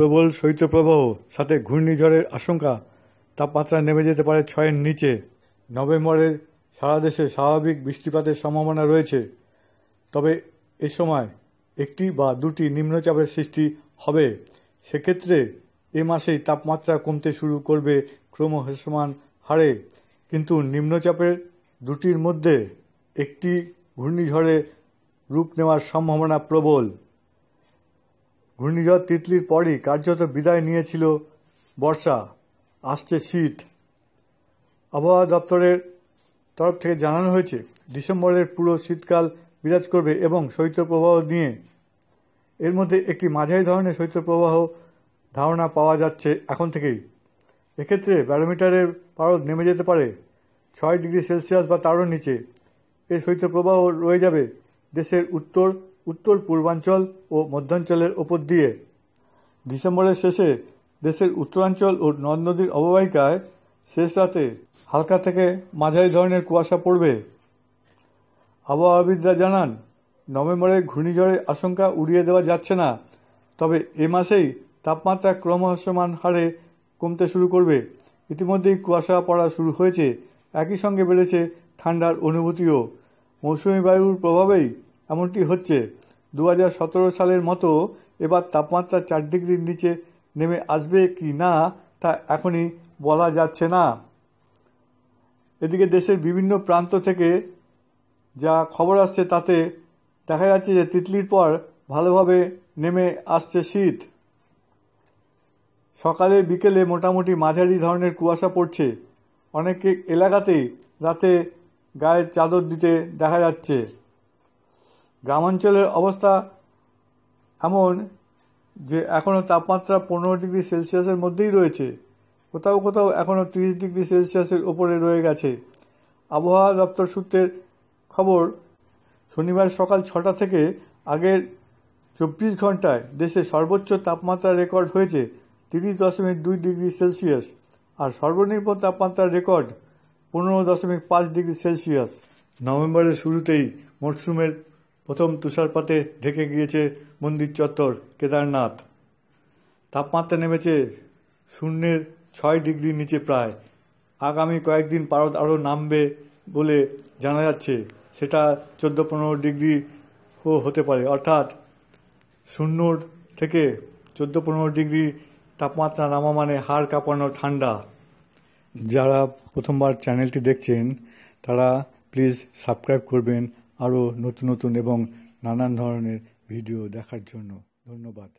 প্রবল শৈত্যপ্রবাহ সাথে ঘূর্ণিঝড়ের আশঙ্কা তাপমাত্রা নেমে যেতে পারে ছয়ের নিচে নভেম্বরের সারা দেশে স্বাভাবিক বৃষ্টিপাতের সম্ভাবনা রয়েছে তবে এ সময় একটি বা দুটি নিম্নচাপের সৃষ্টি হবে সেক্ষেত্রে এ মাসেই তাপমাত্রা কমতে শুরু করবে ক্রমহ্রাসমান হারে কিন্তু নিম্নচাপের দুটির মধ্যে একটি ঘূর্ণিঝড়ে রূপ নেওয়ার সম্ভাবনা প্রবল ঘূর্ণিঝড় তিতলির পরই কার্যত বিদায় নিয়েছিল বর্ষা আসছে শীত আবহাওয়া দপ্তরের তরফ থেকে জানানো হয়েছে ডিসেম্বরের পুরো শীতকাল বিরাজ করবে এবং শৈত্যপ্রবাহ নিয়ে এর মধ্যে একটি মাঝারি ধরনের শৈত্যপ্রবাহ ধারণা পাওয়া যাচ্ছে এখন থেকেই এক্ষেত্রে ব্যারোমিটারের পারদ নেমে যেতে পারে ছয় ডিগ্রি সেলসিয়াস বা তারও নিচে এই শৈত্যপ্রবাহ রয়ে যাবে দেশের উত্তর উত্তর পূর্বাঞ্চল ও মধ্যাঞ্চলের ওপর দিয়ে ডিসেম্বরের শেষে দেশের উত্তরাঞ্চল ও নদ নদীর অববাহিকায় শেষ রাতে হালকা থেকে মাঝারি ধরনের কুয়াশা পড়বে আবহাওয়াবিদরা জানান নভেম্বরে ঘূর্ণিঝড়ের আশঙ্কা উড়িয়ে দেওয়া যাচ্ছে না তবে এ মাসেই তাপমাত্রা ক্রমহ্রাসমান হারে কমতে শুরু করবে ইতিমধ্যেই কুয়াশা পড়া শুরু হয়েছে একই সঙ্গে বেড়েছে ঠান্ডার অনুভূতিও মৌসুমি বায়ুর প্রভাবেই এমনটি হচ্ছে দু সালের মতো এবার তাপমাত্রা চার ডিগ্রির নিচে নেমে আসবে কি না তা এখনই বলা যাচ্ছে না এদিকে দেশের বিভিন্ন প্রান্ত থেকে যা খবর আসছে তাতে দেখা যাচ্ছে যে তিতলির পর ভালোভাবে নেমে আসছে শীত সকালে বিকেলে মোটামুটি মাঝারি ধরনের কুয়াশা পড়ছে অনেকে এলাকাতেই রাতে গায়ে চাদর দিতে দেখা যাচ্ছে গ্রামাঞ্চলের অবস্থা এমন যে এখনও তাপমাত্রা পনেরো ডিগ্রি সেলসিয়াসের মধ্যেই রয়েছে কোথাও কোথাও এখনও তিরিশ ডিগ্রি সেলসিয়াসের ওপরে রয়ে গেছে আবহাওয়া দপ্তর সূত্রের খবর শনিবার সকাল ছটা থেকে আগের চব্বিশ ঘন্টায় দেশে সর্বোচ্চ তাপমাত্রা রেকর্ড হয়েছে তিরিশ দশমিক দুই ডিগ্রি সেলসিয়াস আর সর্বনিম্ন তাপমাত্রার রেকর্ড পনেরো দশমিক পাঁচ ডিগ্রি সেলসিয়াস নভেম্বরের শুরুতেই মরশুমের প্রথম তুষারপাতে ঢেকে গিয়েছে মন্দির চত্বর কেদারনাথ তাপমাত্রা নেমেছে শূন্যের ছয় ডিগ্রির নিচে প্রায় আগামী কয়েকদিন পারদ আরও নামবে বলে জানা যাচ্ছে সেটা চোদ্দো পনেরো ডিগ্রিও হতে পারে অর্থাৎ শূন্যর থেকে চোদ্দ পনেরো ডিগ্রি তাপমাত্রা নামা মানে হাড় কাঁপানো ঠান্ডা যারা প্রথমবার চ্যানেলটি দেখছেন তারা প্লিজ সাবস্ক্রাইব করবেন আরও নতুন নতুন এবং নানান ধরনের ভিডিও দেখার জন্য ধন্যবাদ